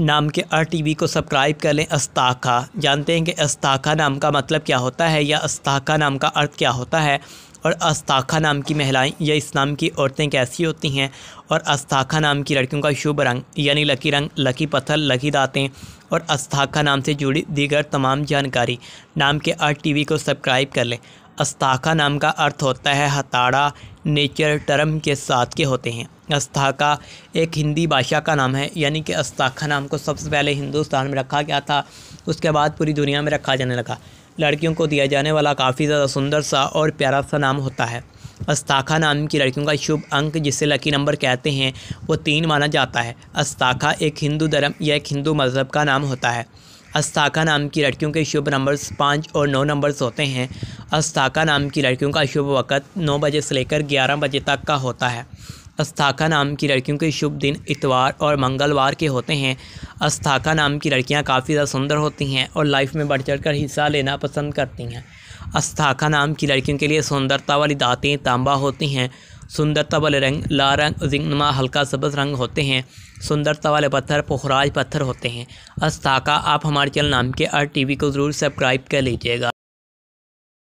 नाम के R T को सब्सक्राइब कर लें अस्ताखा जानते हैं कि अस्ताखा नाम का मतलब क्या होता है या अस्ताखा नाम का अर्थ क्या होता है और अस्ताखा नाम की महिलाएं या इस नाम की औरतें कैसी होती हैं और अस्ताखा नाम की लड़कियों का शुभ रंग यानी लकी रंग लकी पत्थर लकी दातें और अस्ताखा नाम से जुड़ी दीगर तमाम जानकारी नाम के आर टी को सब्सक्राइब कर लें अस्ताका नाम का अर्थ होता है हताड़ा नेचर टर्म के साथ के होते हैं अस्ताका एक हिंदी भाषा का नाम है यानी कि अस्ताका नाम को सबसे पहले हिंदुस्तान में रखा गया था उसके बाद पूरी दुनिया में रखा जाने लगा लड़कियों को दिया जाने वाला काफ़ी ज़्यादा सुंदर सा और प्यारा सा नाम होता है अस्ताखा नाम की लड़कियों का शुभ अंक जिसे लकी नंबर कहते हैं वो तीन माना जाता है अस्ताखा एक हिंदू धर्म या एक हिंदू मज़हब का नाम होता है अस्ताखा नाम की लड़कियों के शुभ नंबर्स पाँच और नौ नंबर्स होते हैं अस्ताका नाम की लड़कियों का शुभ वक्त नौ बजे से लेकर ग्यारह बजे तक का होता है अस्थाखा नाम की लड़कियों के शुभ दिन इतवार और मंगलवार के होते हैं अस्थाका नाम की लड़कियां काफ़ी ज़्यादा सुंदर होती हैं और लाइफ में बढ़ चढ़ कर हिस्सा लेना पसंद करती हैं अस्थाका नाम की लड़कियों के लिए सुंदरता वाली दाँतें तांबा होती हैं सुंदरता वाले रंग लाल रंग जिंगनमा हल्का सबज रंग होते हैं सुंदरता वाले पत्थर पोखराज पत्थर होते हैं अस्थाका आप हमारे चैनल नाम के आर टी को ज़रूर सब्सक्राइब कर लीजिएगा